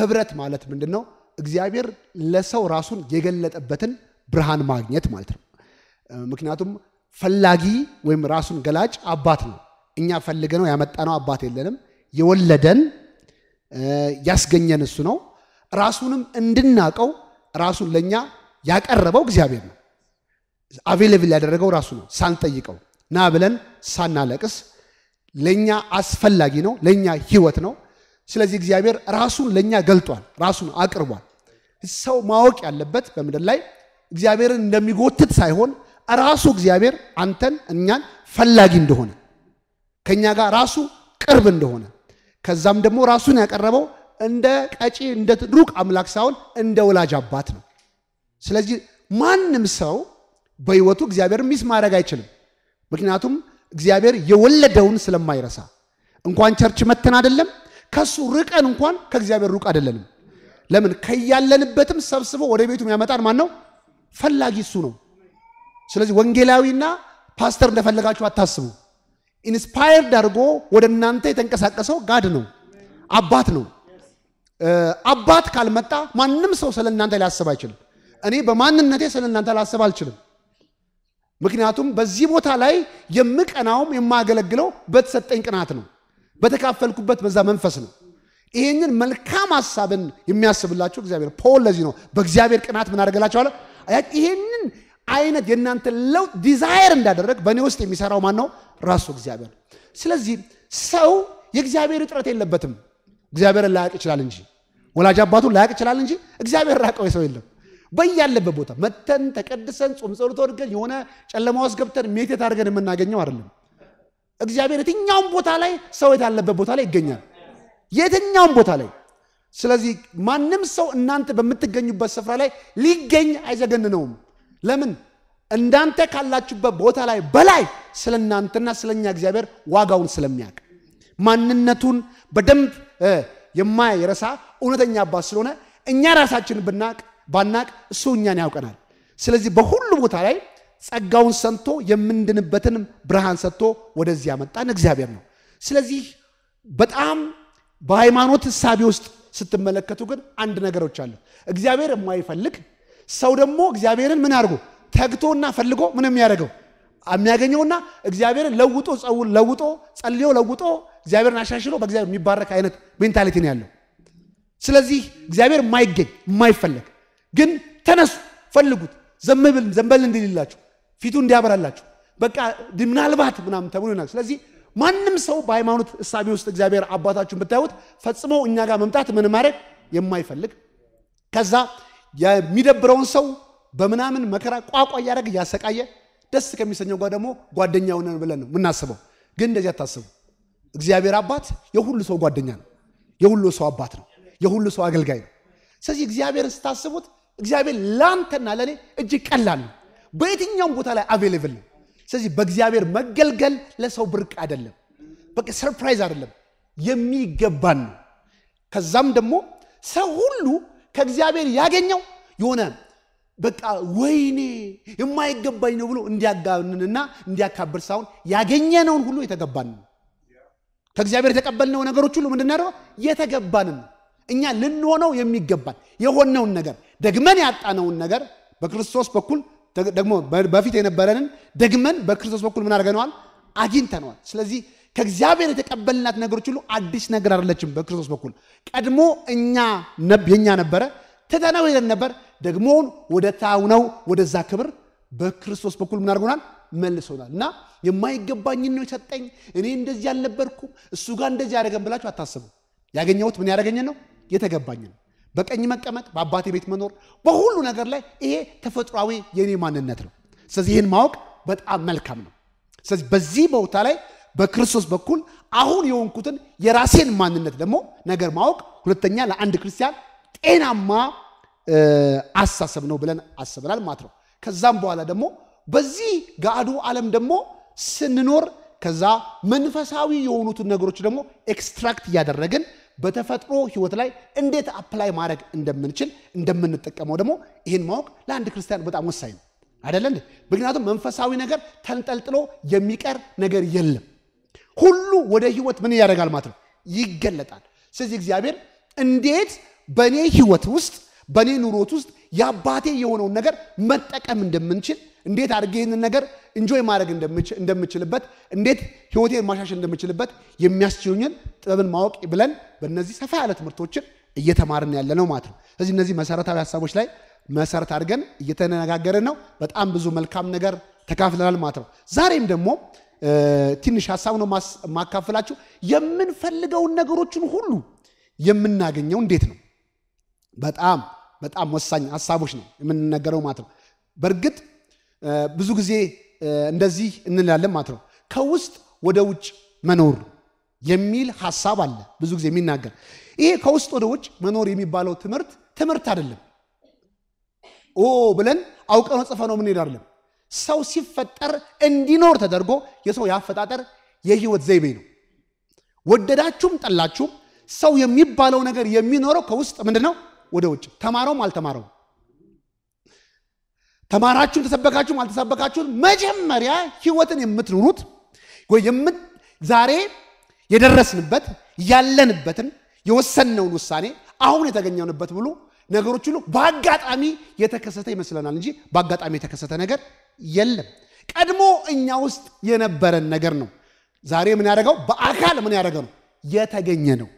ህብረት ማለት ምንድን ነው? እግዚአብሔር ለሰው ራሱን የገለጠበትን ብርሃን ማግኘት ማለት ነው። ምክንያቱም ፈላጊ ወይም ራሱን ገላጭ አባት ነው። እኛ ፈልገ ነው ያመጣነው አባት የለንም። የወለደን ያስገኘን እሱ ነው። ራሱንም እንድናቀው ራሱን ለእኛ ያቀረበው እግዚአብሔር ነው። አቬለብል ያደረገው ራሱ ነው። ሳንጠይቀው ና ብለን ሳናለቅስ ለእኛ አስፈላጊ ነው። ለእኛ ህይወት ነው። ስለዚህ እግዚአብሔር ራሱን ለእኛ ገልጧል፣ ራሱን አቅርቧል። ሰው ማወቅ ያለበት በምድር ላይ እግዚአብሔርን እንደሚጎትት ሳይሆን ራሱ እግዚአብሔር አንተን እኛን ፈላጊ እንደሆነ ከእኛ ጋር ራሱ ቅርብ እንደሆነ ከዛም ደግሞ ራሱን ያቀረበው እንደ ቀጪ እንደ ሩቅ አምላክ ሳይሆን እንደ ወላጅ አባት ነው። ስለዚህ ማንም ሰው በህይወቱ እግዚአብሔር ሚስ ማድረግ አይችልም። ምክንያቱም እግዚአብሔር የወለደውን ስለማይረሳ እንኳን ቸርች መተን አይደለም ከሱ ርቀን እንኳን ከእግዚአብሔር ሩቅ አይደለንም። ለምን ከያለንበትም ሰብስቦ ወደ ቤቱ የሚያመጣን ማን ነው? ፈላጊ እሱ ነው። ስለዚህ ወንጌላዊና ፓስተር እንደፈለጋችሁ አታስቡ። ኢንስፓየርድ አድርጎ ወደ እናንተ የተንቀሳቀሰው ጋድ ነው፣ አባት ነው። አባት ካልመጣ ማንም ሰው ስለ እናንተ ሊያስብ አይችልም። እኔ በማንነቴ ስለ እናንተ ላስብ አልችልም። ምክንያቱም በዚህ ቦታ ላይ የምቀናውም የማገለግለው በተሰጠኝ ቅናት ነው። በተካፈልኩበት በዛ መንፈስ ነው። ይህንን መልካም ሀሳብን የሚያስብላቸው እግዚአብሔር ፖል ለዚህ ነው በእግዚአብሔር ቅናት ምን አደረገላቸዋለ? ይህንን አይነት የእናንተ ለውጥ ዲዛየር እንዳደረግ በእኔ ውስጥ የሚሰራው ማን ነው? ራሱ እግዚአብሔር። ስለዚህ ሰው የእግዚአብሔር እጥረት የለበትም። እግዚአብሔርን ላያቅ ይችላል እንጂ ወላጅ አባቱን ላያቅ ይችላል እንጂ እግዚአብሔር ራቀው ሰው የለም። በያለበት ቦታ መተን ተቀድሰን ጾም ጸሎት አድርገን የሆነ ጨለማ ውስጥ ገብተን ሜቴት አድርገን የምናገኘው አይደለም። እግዚአብሔር የትኛውም ቦታ ላይ ሰው የታለበት ቦታ ላይ ይገኛል። የትኛውም ቦታ ላይ። ስለዚህ ማንም ሰው እናንተ በምትገኙበት ስፍራ ላይ ሊገኝ አይዘገንነውም። ለምን? እንዳንተ ካላችሁበት ቦታ ላይ በላይ ስለ እናንተና ስለ እኛ እግዚአብሔር ዋጋውን ስለሚያውቅ ማንነቱን በደንብ የማይረሳ እውነተኛ አባት ስለሆነ እኛ ራሳችን ብናቅ ባናቅ እሱ እኛን ያውቀናል። ስለዚህ በሁሉ ቦታ ላይ ጸጋውን ሰንቶ የምንድንበትን ብርሃን ሰጥቶ ወደዚህ ያመጣን እግዚአብሔር ነው። ስለዚህ በጣም በሃይማኖት እሳቤ ውስጥ ስትመለከቱ ግን አንድ ነገሮች አሉ። እግዚአብሔር የማይፈልግ ሰው ደግሞ እግዚአብሔርን ምን አድርጎ ተግቶና ፈልጎ ምንም የሚያደርገው የሚያገኘውና እግዚአብሔርን ለውጦ ለውጦ ጸልዮ ለውጦ እግዚአብሔርን አሻሽሎ በእግዚአብሔር የሚባረክ አይነት ሜንታሊቲ ነው ያለው። ስለዚህ እግዚአብሔር የማይገኝ የማይፈለግ ግን ተነሱ ፈልጉት ዘንበል እንዲልላችሁ ፊቱ እንዲያበራላችሁ በቃ ምናልባት ምናምን ተብሎ ይናል። ስለዚህ ማንም ሰው በሃይማኖት እሳቤ ውስጥ እግዚአብሔር አባታችሁን ብታዩት ፈጽሞ እኛ ጋር መምጣት ምን ማድረግ የማይፈልግ ከዛ የሚደብረውን ሰው በምናምን መከራ ቋቋ እያደረግ እያሰቃየ ደስ ከሚሰኘው ጋር ደግሞ ጓደኛ ሆነን ብለን ነው የምናስበው። ግን እንደዚህ አታስቡ። እግዚአብሔር አባት የሁሉ ሰው ጓደኛ ነው። የሁሉ ሰው አባት ነው። የሁሉ ሰው አገልጋይ ነው። ስለዚህ እግዚአብሔርን ስታስቡት እግዚአብሔር ላንተና ለእኔ እጅግ ቀላል ነው። በየትኛውም ቦታ ላይ አቬሌብል ነው። ስለዚህ በእግዚአብሔር መገልገል ለሰው ብርቅ አይደለም። በቃ ሰርፕራይዝ አይደለም፣ የሚገባን ነው። ከዛም ደግሞ ሰው ሁሉ ከእግዚአብሔር ያገኘው የሆነ በቃ ወይኔ የማይገባኝ ነው ብሎ እንዲያጋንንና እንዲያካብር ሳይሆን ያገኘነውን ሁሉ የተገባን ነው። ከእግዚአብሔር የተቀበልነው ነገሮች ሁሉ ምንድን የተገባንን ነው። እኛ ልንሆነው የሚገባን የሆነውን ነገር ደግመን ያጣነውን ነገር በክርስቶስ በኩል ደግሞ በፊት የነበረንን ደግመን በክርስቶስ በኩል ምን አድርገነዋል? አግኝተነዋል። ስለዚህ ከእግዚአብሔር የተቀበልናት ነገሮች ሁሉ አዲስ ነገር አይደለችም። በክርስቶስ በኩል ቀድሞ እኛ የኛ ነበረ ትተነው ሄደን ነበር። ደግሞውን ወደ ታውነው ወደዛ ክብር በክርስቶስ በኩል ምን አድርጎናል? መልሶናል። እና የማይገባኝን ነው የሰጠኝ፣ እኔ እንደዚህ አልነበርኩም፣ እሱ ጋር እንደዚህ ያደረገን ብላችሁ አታስቡ። ያገኘሁት ምን ያደረገኝን ነው የተገባኝን በቀኝ መቀመጥ፣ በአባቴ ቤት መኖር፣ በሁሉ ነገር ላይ ይሄ ተፈጥሯዊ የኔ ማንነት ነው። ስለዚህ ይህን ማወቅ በጣም መልካም ነው። ስለዚህ በዚህ ቦታ ላይ በክርስቶስ በኩል አሁን የሆንኩትን የራሴን ማንነት ደግሞ ነገር ማወቅ ሁለተኛ ለአንድ ክርስቲያን ጤናማ አሳሰብ ነው ብለን አስበናል ማለት ነው። ከዛም በኋላ ደግሞ በዚህ ጋዱ ዓለም ደግሞ ስንኖር ከዛ መንፈሳዊ የሆኑትን ነገሮች ደግሞ ኤክስትራክት እያደረግን በተፈጥሮ ህይወት ላይ እንዴት አፕላይ ማድረግ እንደምንችል እንደምንጠቀመው ደግሞ ይህን ማወቅ ለአንድ ክርስቲያን በጣም ወሳኝ ነው አይደለ እንዴ? ምክንያቱም መንፈሳዊ ነገር ተንጠልጥሎ የሚቀር ነገር የለም። ሁሉ ወደ ህይወት ምን ያደርጋል ማለት ነው ይገለጣል። ስለዚህ እግዚአብሔር እንዴት በእኔ ህይወት ውስጥ በእኔ ኑሮት ውስጥ የአባቴ የሆነውን ነገር መጠቀም እንደምንችል እንዴት አድርጌ ይህንን ነገር እንጆይ ማድረግ እንደምችልበት፣ እንዴት ህይወቴን ማሻሻል እንደምችልበት የሚያስችሉኝን ጥበብን ማወቅ ብለን በእነዚህ ሰፋ ያለ ትምህርቶችን እየተማርን ያለ ነው ማለት ነው። ስለዚህ እነዚህ መሰረታዊ ሀሳቦች ላይ መሰረት አድርገን እየተነጋገረ ነው። በጣም ብዙ መልካም ነገር ተካፍለናል ማለት ነው። ዛሬም ደግሞ ትንሽ ሀሳብ ነው ማካፍላችሁ። የምንፈልገውን ነገሮችን ሁሉ የምናገኘው እንዴት ነው? በጣም በጣም ወሳኝ ሀሳቦች ነው የምንነገረው ማለት ነው። በእርግጥ ብዙ ጊዜ እንደዚህ እንላለን ማለት ነው። ከውስጥ ወደ ውጭ መኖር የሚል ሀሳብ አለ ብዙ ጊዜ የሚናገር ይሄ ከውስጥ ወደ ውጭ መኖር የሚባለው ትምህርት ትምህርት አይደለም። ኦ ብለን አውቀን ጽፈ ነው ምን አይደለም። ሰው ሲፈጠር እንዲኖር ተደርጎ የሰው የአፈጣጠር የህይወት ዘይቤ ነው። ወደዳችሁም ጠላችሁም ሰው የሚባለው ነገር የሚኖረው ከውስጥ ምንድነው ወደ ውጭ ተማረውም አልተማረውም ተማራችሁም ተሰበካችሁም አልተሰበካችሁም መጀመሪያ ህይወትን የምትኖሩት ዛሬ የደረስንበት ያለንበትን የወሰንነውን ውሳኔ አሁን የተገኘንበት ብሎ ነገሮች ሁሉ በአጋጣሚ የተከሰተ ይመስለናል እንጂ በአጋጣሚ የተከሰተ ነገር የለም። ቀድሞ እኛ ውስጥ የነበረን ነገር ነው። ዛሬ ምን ያደረገው በአካል ምን ያደረገ ነው የተገኘ ነው።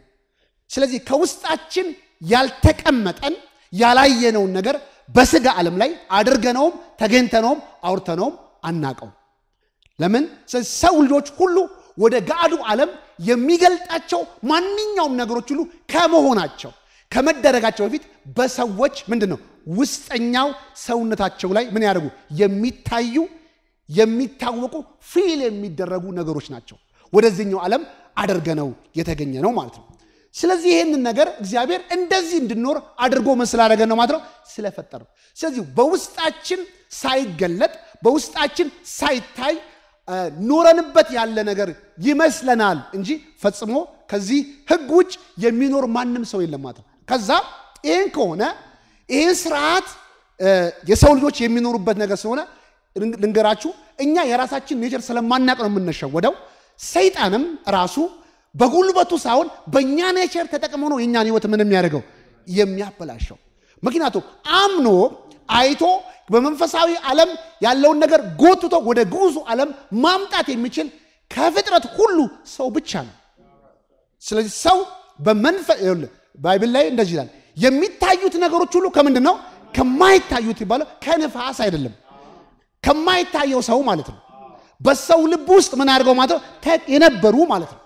ስለዚህ ከውስጣችን ያልተቀመጠን ያላየነውን ነገር በስጋ ዓለም ላይ አድርገነውም ተገኝተነውም አውርተነውም አናቀው። ለምን ሰው ልጆች ሁሉ ወደ ጋዱ ዓለም የሚገልጣቸው ማንኛውም ነገሮች ሁሉ ከመሆናቸው ከመደረጋቸው በፊት በሰዎች ምንድን ነው ውስጠኛው ሰውነታቸው ላይ ምን ያደርጉ የሚታዩ የሚታወቁ ፊል የሚደረጉ ነገሮች ናቸው። ወደዚህኛው ዓለም አድርገነው የተገኘ ነው ማለት ነው። ስለዚህ ይሄንን ነገር እግዚአብሔር እንደዚህ እንድኖር አድርጎ ምን ስላደረገ ነው ማለት ነው? ስለፈጠረ። ስለዚህ በውስጣችን ሳይገለጥ በውስጣችን ሳይታይ ኖረንበት ያለ ነገር ይመስለናል እንጂ ፈጽሞ ከዚህ ህግ ውጭ የሚኖር ማንም ሰው የለም ማለት ነው። ከዛ ይህን ከሆነ ይህን ስርዓት የሰው ልጆች የሚኖሩበት ነገር ስለሆነ ልንገራችሁ፣ እኛ የራሳችን ኔቸር ስለማናቅ ነው የምንሸወደው። ሰይጣንም ራሱ በጉልበቱ ሳይሆን በእኛ ኔቸር ተጠቅሞ ነው የእኛን ህይወት ምን የሚያደርገው የሚያበላሸው። ምክንያቱም አምኖ አይቶ በመንፈሳዊ ዓለም ያለውን ነገር ጎትቶ ወደ ጉዙ ዓለም ማምጣት የሚችል ከፍጥረት ሁሉ ሰው ብቻ ነው። ስለዚህ ሰው በመንፈስ ባይብል ላይ እንደዚህ ይላል፣ የሚታዩት ነገሮች ሁሉ ከምንድን ነው? ከማይታዩት ይባለው ከንፋስ አይደለም፣ ከማይታየው ሰው ማለት ነው። በሰው ልብ ውስጥ ምን አድርገው ማለት ነው የነበሩ ማለት ነው።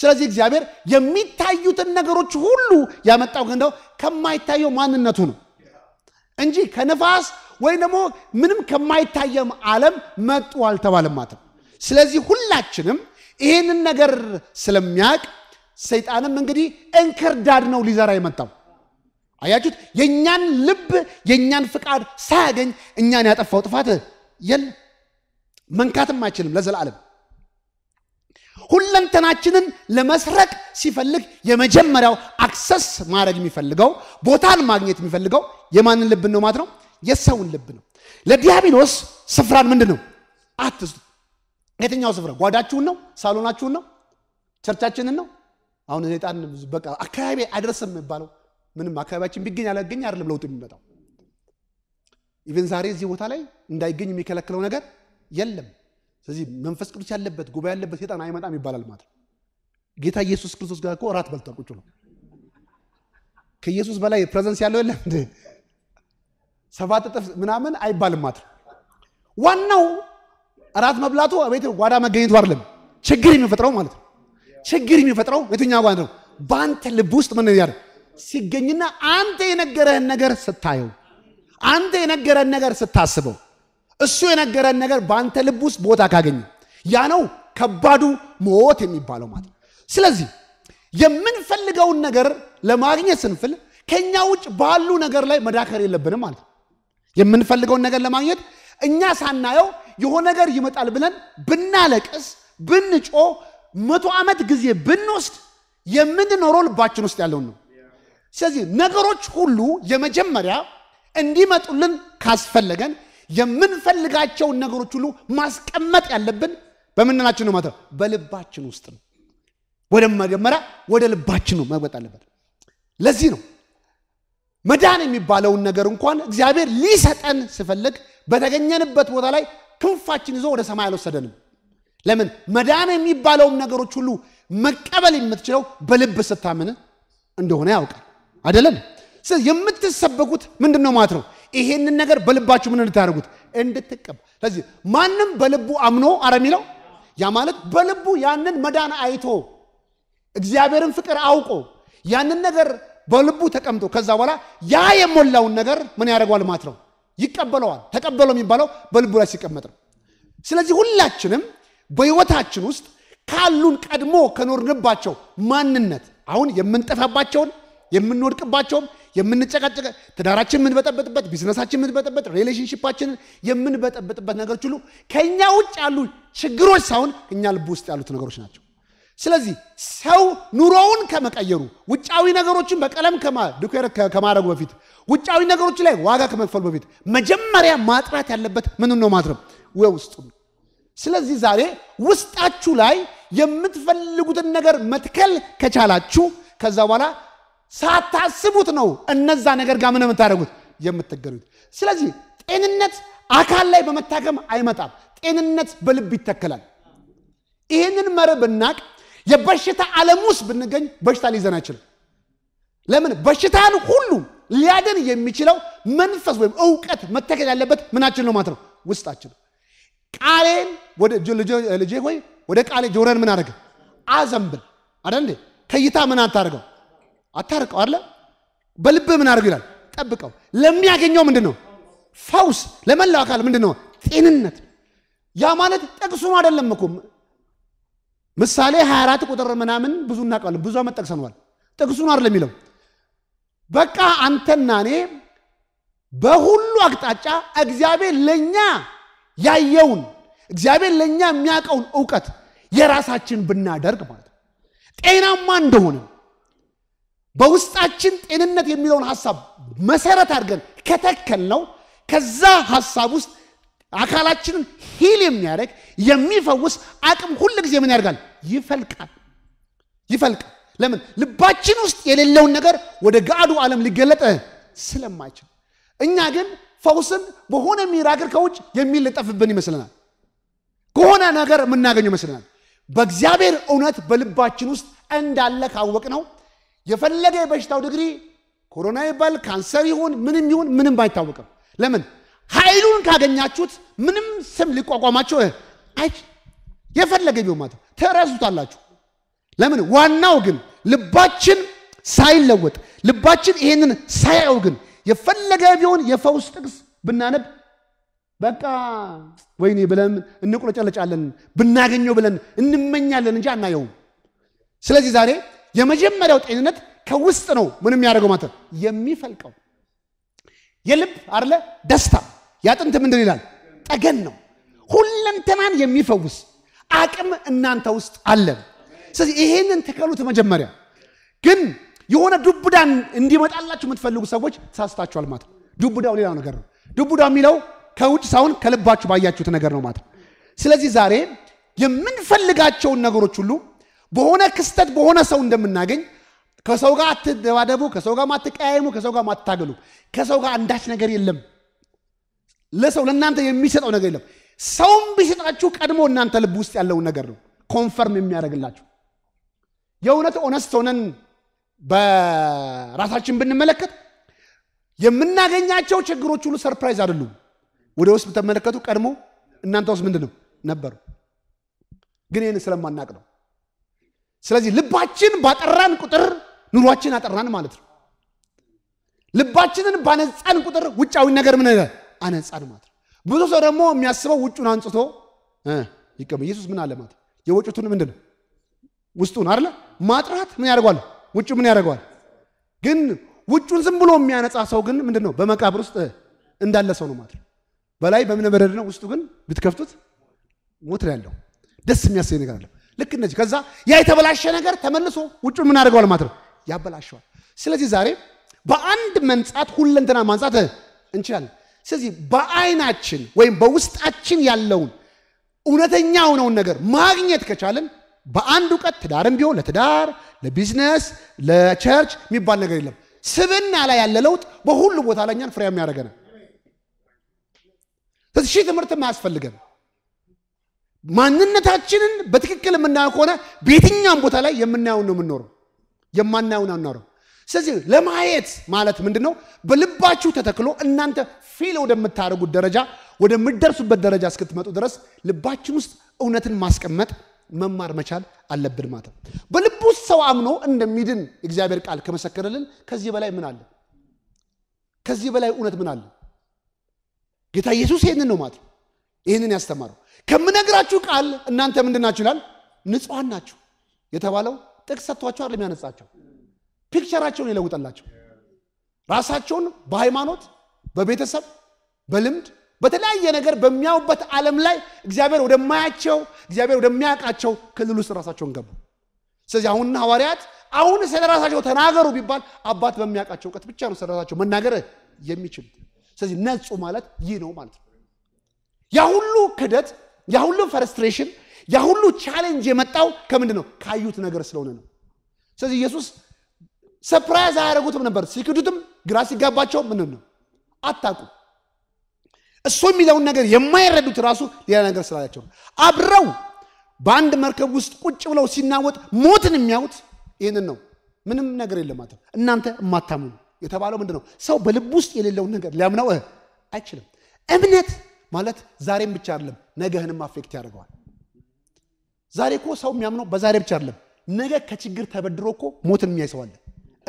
ስለዚህ እግዚአብሔር የሚታዩትን ነገሮች ሁሉ ያመጣው ግን ከማይታየው ማንነቱ ነው እንጂ ከነፋስ ወይም ደግሞ ምንም ከማይታየም ዓለም መጡ አልተባለም ስለዚህ ሁላችንም ይህንን ነገር ስለሚያውቅ ሰይጣንም እንግዲህ እንክርዳድ ነው ሊዘራ የመጣው። አያችሁት? የእኛን ልብ የእኛን ፍቃድ ሳያገኝ እኛን ያጠፋው ጥፋት የለም፣ መንካትም አይችልም ለዘላለም። ሁለንተናችንን ለመስረቅ ሲፈልግ የመጀመሪያው አክሰስ ማድረግ የሚፈልገው ቦታን ማግኘት የሚፈልገው የማንን ልብ ነው ማለት ነው? የሰውን ልብ ነው። ለዲያብሎስ ስፍራን ምንድን ነው አትስጡ። የትኛው ስፍራ? ጓዳችሁን ነው? ሳሎናችሁን ነው? ቸርቻችንን ነው? አሁን ጣን በቃ አካባቢ አይደርስም የሚባለው ምንም አካባቢያችን ቢገኝ አላገኝ አይደለም ለውጥ የሚመጣው። ኢቨን ዛሬ እዚህ ቦታ ላይ እንዳይገኝ የሚከለክለው ነገር የለም። ስለዚህ መንፈስ ቅዱስ ያለበት ጉባኤ ያለበት ሴጣን አይመጣም ይባላል ማለት ነው። ጌታ ኢየሱስ ክርስቶስ ጋር እኮ እራት በልቷል ቁጭ ነው። ከኢየሱስ በላይ ፕሬዘንስ ያለው የለም እንደ ሰባት እጥፍ ምናምን አይባልም ማለት ነው። ዋናው እራት መብላቱ ቤት ጓዳ መገኘቱ አይደለም ችግር የሚፈጥረው ማለት ነው። ችግር የሚፈጥረው የትኛው ጓ ነው? በአንተ ልብ ውስጥ ምን ያለ ሲገኝና አንተ የነገረህን ነገር ስታየው፣ አንተ የነገረህን ነገር ስታስበው እሱ የነገረን ነገር በአንተ ልብ ውስጥ ቦታ ካገኘ ያ ነው ከባዱ ሞት የሚባለው ማለት ነው። ስለዚህ የምንፈልገውን ነገር ለማግኘት ስንፍል ከኛ ውጭ ባሉ ነገር ላይ መዳከር የለብንም ማለት ነው። የምንፈልገውን ነገር ለማግኘት እኛ ሳናየው የሆነ ነገር ይመጣል ብለን ብናለቅስ፣ ብንጮ፣ መቶ ዓመት ጊዜ ብንወስድ የምንኖረው ልባችን ውስጥ ያለውን ነው። ስለዚህ ነገሮች ሁሉ የመጀመሪያ እንዲመጡልን ካስፈለገን የምንፈልጋቸውን ነገሮች ሁሉ ማስቀመጥ ያለብን በምንናችን ነው ማለት ነው፣ በልባችን ውስጥ ነው። ወደ መጀመሪያ ወደ ልባችን ነው መግባት አለበት። ለዚህ ነው መዳን የሚባለውን ነገር እንኳን እግዚአብሔር ሊሰጠን ስፈልግ በተገኘንበት ቦታ ላይ ክንፋችን ይዞ ወደ ሰማይ አልወሰደንም። ለምን? መዳን የሚባለውም ነገሮች ሁሉ መቀበል የምትችለው በልብ ስታምን እንደሆነ ያውቃል። አይደለም? የምትሰበኩት ምንድን ነው ማለት ነው ይሄንን ነገር በልባችሁ ምን እንድታደርጉት እንድትቀባ። ስለዚህ ማንም በልቡ አምኖ አረ የሚለው ያ ማለት በልቡ ያንን መዳን አይቶ እግዚአብሔርን ፍቅር አውቆ ያንን ነገር በልቡ ተቀምጦ ከዛ በኋላ ያ የሞላውን ነገር ምን ያደርገዋል ማለት ነው ይቀበለዋል። ተቀበለው የሚባለው በልቡ ላይ ሲቀመጥ ነው። ስለዚህ ሁላችንም በህይወታችን ውስጥ ካሉን ቀድሞ ከኖርንባቸው ማንነት አሁን የምንጠፋባቸውን የምንወድቅባቸውም የምንጨቃጨቀ ትዳራችን የምንበጠበጥበት፣ ቢዝነሳችን የምንበጠበጥ፣ ሪሌሽንሽፓችንን የምንበጠበጥበት ነገሮች ሁሉ ከእኛ ውጭ ያሉ ችግሮች ሳይሆን እኛ ልብ ውስጥ ያሉት ነገሮች ናቸው። ስለዚህ ሰው ኑሮውን ከመቀየሩ ውጫዊ ነገሮችን በቀለም ዲኮር ከማድረጉ በፊት ውጫዊ ነገሮች ላይ ዋጋ ከመክፈሉ በፊት መጀመሪያ ማጥራት ያለበት ምን ነው? ማትረም ውስጡ። ስለዚህ ዛሬ ውስጣችሁ ላይ የምትፈልጉትን ነገር መትከል ከቻላችሁ ከዛ በኋላ ሳታስቡት ነው እነዛ ነገር ጋር ምን የምታደርጉት የምትገኙት። ስለዚህ ጤንነት አካል ላይ በመታከም አይመጣም። ጤንነት በልብ ይተከላል። ይህንን መርህ ብናቅ የበሽታ ዓለም ውስጥ ብንገኝ በሽታ ሊይዘን አይችልም። ለምን? በሽታን ሁሉ ሊያድን የሚችለው መንፈስ ወይም እውቀት መተከል ያለበት ምናችን ነው ማለት ነው ውስጣችን። ቃሌን ወደ ልጄ ሆይ ወደ ቃሌ ጆረን ምን አደረገ አዘንብል አደ ከይታ ምን አታደርገው አታርቀው አለ በልብ ምን አድርገው ይላል ጠብቀው። ለሚያገኘው ምንድን ነው ፈውስ፣ ለመላው አካል ምንድን ነው ጤንነት። ያ ማለት ጠቅሱም አይደለም እኮ ምሳሌ 24 ቁጥር ምናምን ብዙ እናውቀዋለን፣ ብዙ ዓመት ጠቅሰነዋል። ጥቅሱን አይደለም የሚለው በቃ አንተና እኔ በሁሉ አቅጣጫ እግዚአብሔር ለእኛ ያየውን እግዚአብሔር ለእኛ የሚያውቀውን እውቀት የራሳችን ብናደርግ ማለት ነው ጤናማ እንደሆነ በውስጣችን ጤንነት የሚለውን ሀሳብ መሰረት አድርገን ከተከል ነው ከዛ ሀሳብ ውስጥ አካላችንን ሂል የሚያደርግ የሚፈውስ አቅም ሁል ጊዜ ምን ያደርጋል? ይፈልቃል ይፈልቃል። ለምን? ልባችን ውስጥ የሌለውን ነገር ወደ ጋዱ ዓለም ሊገለጠ ስለማይችል። እኛ ግን ፈውስን በሆነ ሚራክል ከውጭ የሚለጠፍብን ይመስለናል። ከሆነ ነገር የምናገኘው ይመስለናል። በእግዚአብሔር እውነት በልባችን ውስጥ እንዳለ ካወቅ ነው የፈለገ የበሽታው ድግሪ ኮሮና ይባል ካንሰር ይሁን ምንም ይሁን ምንም ባይታወቅም፣ ለምን ኃይሉን ካገኛችሁት ምንም ስም ሊቋቋማቸው አይ የፈለገ ቢሆን ማለት ትረሱታላችሁ። ለምን ዋናው ግን ልባችን ሳይለወጥ ልባችን ይሄንን ሳያየው ግን የፈለገ ቢሆን የፈውስ ጥቅስ ብናነብ በቃ ወይኔ ብለን እንቁለጨለጫለን፣ ብናገኘው ብለን እንመኛለን እንጂ አናየውም። ስለዚህ ዛሬ የመጀመሪያው ጤንነት ከውስጥ ነው። ምን የሚያደርገው ማለት ነው የሚፈልቀው። የልብ አለ ደስታ፣ ያጥንት ምንድን ይላል ጠገን ነው። ሁለንተናን የሚፈውስ አቅም እናንተ ውስጥ አለን። ስለዚህ ይሄንን ተከሉት። መጀመሪያ ግን የሆነ ዱብዳን እንዲመጣላችሁ የምትፈልጉ ሰዎች ተሳስታችኋል ማለት ነው። ዱብዳው ሌላው ነገር ነው። ዱብዳው የሚለው ከውጭ ሳይሆን ከልባችሁ ባያችሁት ነገር ነው ማለት ነው። ስለዚህ ዛሬ የምንፈልጋቸውን ነገሮች ሁሉ በሆነ ክስተት በሆነ ሰው እንደምናገኝ ከሰው ጋር አትደባደቡ፣ ከሰው ጋር አትቀያየሙ፣ ከሰው ጋር አትታገሉ። ከሰው ጋር አንዳች ነገር የለም። ለሰው ለእናንተ የሚሰጠው ነገር የለም። ሰውም ቢሰጣችሁ ቀድሞ እናንተ ልብ ውስጥ ያለውን ነገር ነው ኮንፈርም የሚያደርግላችሁ። የእውነት ኦነስት ሆነን በራሳችን ብንመለከት የምናገኛቸው ችግሮች ሁሉ ሰርፕራይዝ አይደሉም። ወደ ውስጥ ብትመለከቱ ቀድሞ እናንተ ውስጥ ምንድን ነው ነበሩ፣ ግን ይህን ስለማናቅ ነው። ስለዚህ ልባችን ባጠራን ቁጥር ኑሯችን አጠራን ማለት ነው። ልባችንን ባነጻን ቁጥር ውጫዊ ነገር ምን አነጻን ማለት ነው። ብዙ ሰው ደግሞ የሚያስበው ውጩን አንጽቶ ይቀመ ኢየሱስ ምን አለ ማለት የውጭቱን ምንድን ነው ውስጡን አለ ማጥራት ምን ያደርገዋል? ውጩ ምን ያደርገዋል? ግን ውጩን ዝም ብሎ የሚያነጻ ሰው ግን ምንድን ነው በመቃብር ውስጥ እንዳለ ሰው ነው ማለት ነው። በላይ በእብነ በረድ ነው፣ ውስጡ ግን ብትከፍቱት ሞት ያለው ደስ የሚያሰኝ ነገር አለው። ልክ እነዚህ ከዛ ያ የተበላሸ ነገር ተመልሶ ውጩን ምን አድርገዋል ማለት ነው ያበላሸዋል። ስለዚህ ዛሬ በአንድ መንጻት ሁለንተና ማንጻት እንችላለን። ስለዚህ በአይናችን ወይም በውስጣችን ያለውን እውነተኛ የሆነውን ነገር ማግኘት ከቻለን በአንድ እውቀት ትዳርም ቢሆን ለትዳር፣ ለቢዝነስ፣ ለቸርች የሚባል ነገር የለም። ስብና ላይ ያለ ለውጥ በሁሉ ቦታ ላይ እኛን ፍሬያም ያደርገናል። ስለዚህ ሺህ ትምህርትም አያስፈልገን። ማንነታችንን በትክክል የምናየው ከሆነ በየትኛውም ቦታ ላይ የምናየውን ነው የምንኖረው፣ የማናየውን አንኖረው። ስለዚህ ለማየት ማለት ምንድን ነው? በልባችሁ ተተክሎ እናንተ ፊል ወደምታደርጉት ደረጃ ወደምደርሱበት ደረጃ እስክትመጡ ድረስ ልባችን ውስጥ እውነትን ማስቀመጥ መማር መቻል አለብን ማለት ነው። በልብ ውስጥ ሰው አምኖ እንደሚድን እግዚአብሔር ቃል ከመሰከረልን ከዚህ በላይ ምን አለ? ከዚህ በላይ እውነት ምን አለ? ጌታ ኢየሱስ ይህንን ነው ማለት ነው። ይህንን ያስተማረው ከምነግራችሁ ቃል እናንተ ምንድን ናችሁ ይላል? ንጹሐን ናችሁ የተባለው ጥቅስ ሰጥቷቸው የሚያነጻቸው፣ ፒክቸራቸውን የለውጠላቸው ራሳቸውን በሃይማኖት በቤተሰብ በልምድ በተለያየ ነገር በሚያዩበት ዓለም ላይ እግዚአብሔር ወደማያቸው እግዚአብሔር ወደሚያውቃቸው ክልል ውስጥ ራሳቸውን ገቡ። ስለዚህ አሁን ሐዋርያት አሁን ስለ ራሳቸው ተናገሩ ቢባል አባት በሚያውቃቸው እውቀት ብቻ ነው ስለ ራሳቸው መናገር የሚችሉት። ስለዚህ ነጹ ማለት ይህ ነው ማለት ነው። ያ ሁሉ ክደት ያሁሉ ፈረስትሬሽን ያሁሉ ቻሌንጅ የመጣው ከምንድን ነው? ካዩት ነገር ስለሆነ ነው። ስለዚህ ኢየሱስ ሰፕራይዝ አያደረጉትም ነበር። ሲክዱትም ግራ ሲጋባቸው ምን ነው አታውቁም። እሱ የሚለውን ነገር የማይረዱት ራሱ ሌላ ነገር ስላላቸው አብረው በአንድ መርከብ ውስጥ ቁጭ ብለው ሲናወጥ ሞትን የሚያዩት ይህንን ነው። ምንም ነገር የለም እናንተ የማታምኑ የተባለው ምንድን ነው? ሰው በልብ ውስጥ የሌለውን ነገር ሊያምነው አይችልም። እምነት ማለት ዛሬም ብቻ አይደለም፣ ነገህንም አፌክት ያደርገዋል። ዛሬ እኮ ሰው የሚያምነው በዛሬ ብቻ አይደለም፣ ነገ ከችግር ተበድሮ እኮ ሞትን የሚያይሰዋለ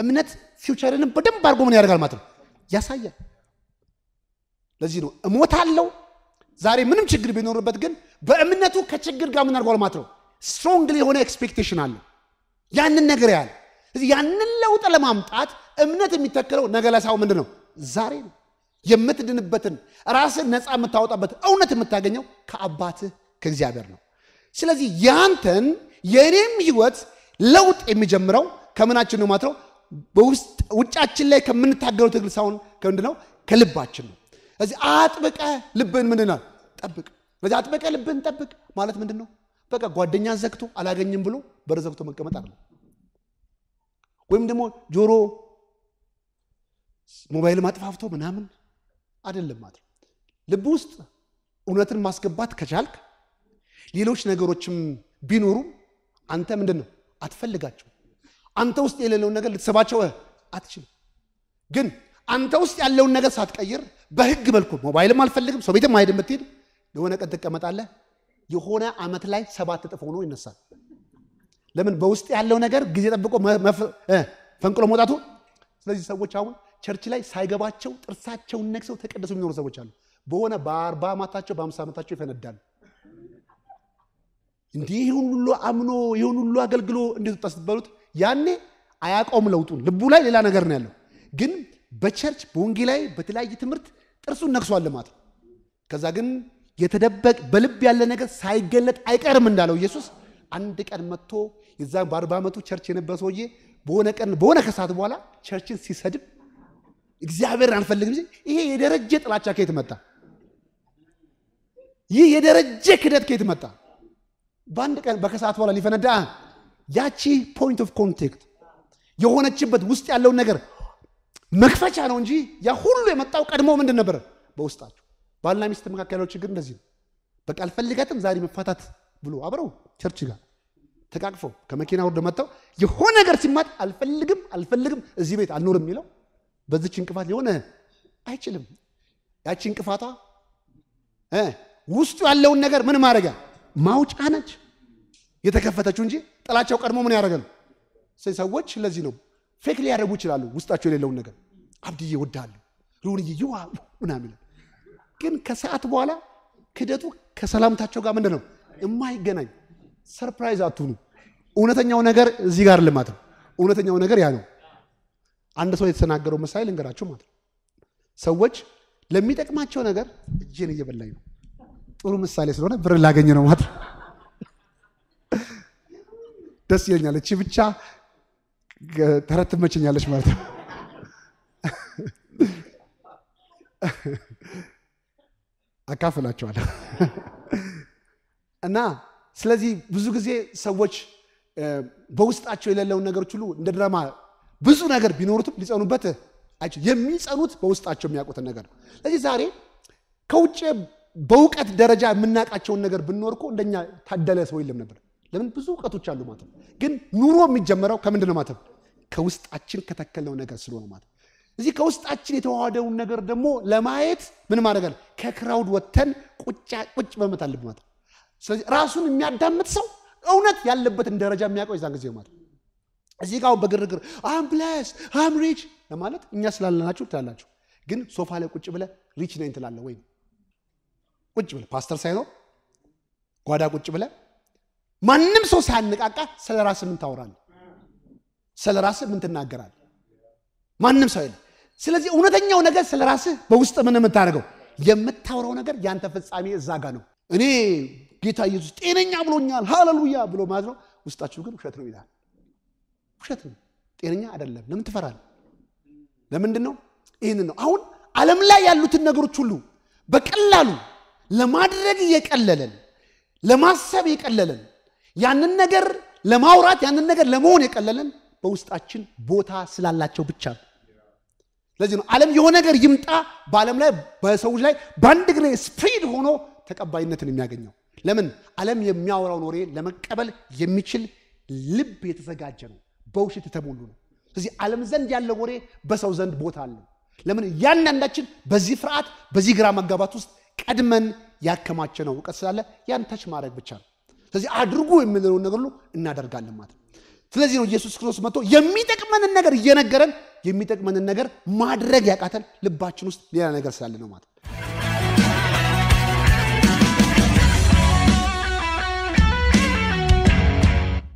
እምነት ፊውቸርንም በደንብ አድርጎ ምን ያደርጋል ማለት ነው ያሳያል። ለዚህ ነው እሞት አለው ዛሬ ምንም ችግር ቢኖርበት ግን በእምነቱ ከችግር ጋር ምን አድርጓል ማለት ነው ስትሮንግሊ የሆነ ኤክስፔክቴሽን አለ ያንን ነገር ያለ ያንን ለውጥ ለማምጣት እምነት የሚተክለው ነገ ለሳው ምንድን ነው ዛሬ ነው። የምትድንበትን ራስን ነፃ የምታወጣበት እውነት የምታገኘው ከአባትህ ከእግዚአብሔር ነው። ስለዚህ ያንተን የእኔም ህይወት ለውጥ የሚጀምረው ከምናችን ነው ማለት ነው። ውጫችን ላይ ከምንታገለው ትግል ሳይሆን ከምንድን ነው? ከልባችን ነው። እዚህ አጥብቀ ልብን ምንናል ጠብቅ። እዚህ አጥብቀ ልብን ጠብቅ ማለት ምንድን ነው? በቃ ጓደኛን ዘግቶ አላገኝም ብሎ በር ዘግቶ መቀመጥ አለ። ወይም ደግሞ ጆሮ ሞባይል ማጥፋፍቶ ምናምን አይደለም ማለት ነው። ልብ ውስጥ እውነትን ማስገባት ከቻልክ ሌሎች ነገሮችም ቢኖሩም አንተ ምንድን ነው አትፈልጋቸው። አንተ ውስጥ የሌለውን ነገር ልትስባቸው አትችልም። ግን አንተ ውስጥ ያለውን ነገር ሳትቀይር በህግ መልኩ ሞባይልም አልፈልግም፣ ሰው ቤትም አይሄድም ብትሄድ የሆነ ቀን ትቀመጣለህ። የሆነ ዓመት ላይ ሰባት እጥፍ ሆኖ ይነሳል። ለምን? በውስጥ ያለው ነገር ጊዜ ጠብቆ ፈንቅሎ መውጣቱ ስለዚህ ሰዎች አሁን ቸርች ላይ ሳይገባቸው ጥርሳቸውን ነክሰው ተቀደሱ የሚኖሩ ሰዎች አሉ። በሆነ በአርባ ዓመታቸው በአምሳ ዓመታቸው ይፈነዳሉ። እንዲህ ይሁን ሁሉ አምኖ ይሁን ሁሉ አገልግሎ እንዴት ወጣ ያኔ አያቀውም ለውጡን። ልቡ ላይ ሌላ ነገር ነው ያለው፣ ግን በቸርች በወንጌ ላይ በተለያየ ትምህርት ጥርሱን ነክሷል ማለት ከዛ ግን የተደበቅ በልብ ያለ ነገር ሳይገለጥ አይቀርም እንዳለው ኢየሱስ አንድ ቀን መጥቶ የዛ በአርባ ዓመቱ ቸርች የነበረ ሰውዬ በሆነ ቀን በሆነ ከሰዓት በኋላ ቸርችን ሲሰድብ እግዚአብሔር አንፈልግም። ይሄ የደረጀ ጥላቻ ከየት መጣ? ይህ የደረጀ ክደት ከየት መጣ? በአንድ ቀን በከሰዓት በኋላ ሊፈነዳ ያቺ ፖይንት ኦፍ ኮንቴክት የሆነችበት ውስጥ ያለውን ነገር መክፈቻ ነው እንጂ ያ ሁሉ የመጣው ቀድሞ ምንድን ነበር? በውስጣቸው ባልና ሚስት መካከል ያለው ችግር እንደዚህ ነው። በቃ አልፈልጋትም ዛሬ መፋታት ብሎ አብረው ቸርች ጋር ተቃቅፈው ከመኪና ወርዶ መጥተው የሆነ ነገር ሲማጥ አልፈልግም አልፈልግም እዚህ ቤት አልኖርም የሚለው በዚች እንቅፋት ሊሆን አይችልም። ያቺ እንቅፋቷ ውስጡ ያለውን ነገር ምን ማድረጊያ ማውጫ ነች የተከፈተችው እንጂ ጥላቸው ቀድሞ ምን ያደረገ ነው። ሰዎች ለዚህ ነው ፌክ ሊያደርጉ ይችላሉ። ውስጣቸው የሌለውን ነገር አብድዬ ወዳሉ ሩንዬ ይዋ ምናምን ግን ከሰዓት በኋላ ክደቱ ከሰላምታቸው ጋር ምንድን ነው የማይገናኝ ሰርፕራይዝ አትሁኑ። እውነተኛው ነገር እዚህ ጋር ልማት ነው። እውነተኛው ነገር ያ ነው። አንድ ሰው የተሰናገረው ምሳሌ ልንገራችሁ ማለት ነው። ሰዎች ለሚጠቅማቸው ነገር እጄን እየበላኝ ነው። ጥሩ ምሳሌ ስለሆነ ብር ላገኝ ነው ማለት ነው። ደስ ይለኛል። እቺ ብቻ ተረት ትመቸኛለች ማለት ነው። አካፍላቸዋለሁ እና ስለዚህ ብዙ ጊዜ ሰዎች በውስጣቸው የሌለውን ነገሮች ሁሉ እንደ ድራማ ብዙ ነገር ቢኖሩትም ሊጸኑበት አይች የሚጸኑት በውስጣቸው የሚያውቁትን ነገር ነው። ስለዚህ ዛሬ ከውጭ በእውቀት ደረጃ የምናውቃቸውን ነገር ብንኖር እኮ እንደኛ ታደለ ሰው የለም ነበር። ለምን ብዙ እውቀቶች አሉ ማለት ነው። ግን ኑሮ የሚጀመረው ከምንድን ነው ማለት ነው? ከውስጣችን ከተከልነው ነገር ስለሆነ ማለት ነው። እዚህ ከውስጣችን የተዋሃደውን ነገር ደግሞ ለማየት ምን ማድረግ አለ? ከክራውድ ወጥተን ቁጭ መመት አለብን ማለት ነው። ስለዚህ ራሱን የሚያዳምጥ ሰው እውነት ያለበትን ደረጃ የሚያውቀው የዛን ጊዜ ማለት እዚህ ጋር በግርግር አም ብለስ አም ሪች ለማለት እኛ ስላለናችሁ ትላላችሁ። ግን ሶፋ ላይ ቁጭ ብለ ሪች ነኝ ትላለ ወይም ቁጭ ብለ ፓስተር ሳይኖር ጓዳ ቁጭ ብለ ማንም ሰው ሳያነቃቃ ስለ ራስ ምን ታወራል? ስለ ራስ ምን ትናገራል? ማንም ሰው የለ። ስለዚህ እውነተኛው ነገር ስለ ራስህ በውስጥ ምን የምታደርገው የምታወራው ነገር ያንተ ፍጻሜ እዛ ጋ ነው። እኔ ጌታ ኢየሱስ ጤነኛ ብሎኛል ሃሌሉያ ብሎ ማለት ነው። ውስጣችሁ ግን ውሸት ነው ይላል። ውሸት ነው፣ ጤነኛ አይደለም። ለምን ትፈራል? ለምንድን ነው? ይህንን ነው አሁን ዓለም ላይ ያሉትን ነገሮች ሁሉ በቀላሉ ለማድረግ የቀለለን ለማሰብ የቀለለን ያንን ነገር ለማውራት ያንን ነገር ለመሆን የቀለለን በውስጣችን ቦታ ስላላቸው ብቻ ነው። ስለዚህ ነው ዓለም የሆነ ነገር ይምጣ በዓለም ላይ በሰዎች ላይ በአንድ እግር ስፕሪድ ሆኖ ተቀባይነትን የሚያገኘው። ለምን ዓለም የሚያወራውን ወሬ ለመቀበል የሚችል ልብ የተዘጋጀ ነው፣ በውሸት የተሞሉ ነው። ስለዚህ ዓለም ዘንድ ያለው ወሬ በሰው ዘንድ ቦታ አለው። ለምን እያንዳንዳችን በዚህ ፍርሃት፣ በዚህ ግራ መጋባት ውስጥ ቀድመን ያከማቸ ነው እውቀት ስላለ ያን ተች ማድረግ ብቻ ነው። ስለዚህ አድርጉ የምንለውን ነገር ሁሉ እናደርጋለን ማለት ነው። ስለዚህ ነው ኢየሱስ ክርስቶስ መጥቶ የሚጠቅመንን ነገር እየነገረን የሚጠቅመንን ነገር ማድረግ ያቃተን ልባችን ውስጥ ሌላ ነገር ስላለ ነው ማለት ነው።